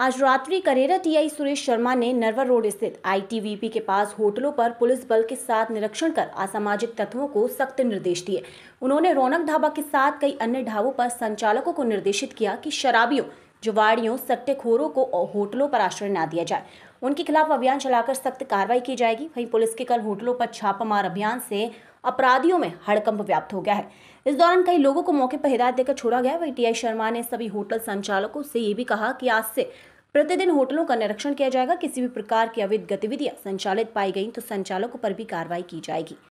आज रात्रि करेरा टीआई सुरेश शर्मा ने नरवर रोड स्थित आईटीवीपी के पास होटलों पर पुलिस बल के साथ निरीक्षण कर असामाजिक तत्वों को सख्त निर्देश दिए उन्होंने रौनक ढाबा के साथ कई अन्य ढाबों पर संचालकों को निर्देशित किया कि शराबियों जुवाड़ियों सट्टेखोरों को होटलों पर आश्रय न दिया जाए उनके खिलाफ अभियान चलाकर सख्त कार्रवाई की जाएगी वहीं पुलिस के कल होटलों पर छापामार अभियान से अपराधियों में हड़कंप व्याप्त हो गया है इस दौरान कई लोगों को मौके पर हिदायत देकर छोड़ा गया वही टीआई शर्मा ने सभी होटल संचालकों से ये भी कहा कि आज से प्रतिदिन होटलों का निरीक्षण किया जाएगा किसी भी प्रकार की अवैध गतिविधियां संचालित पाई गई तो संचालकों पर भी कार्रवाई की जाएगी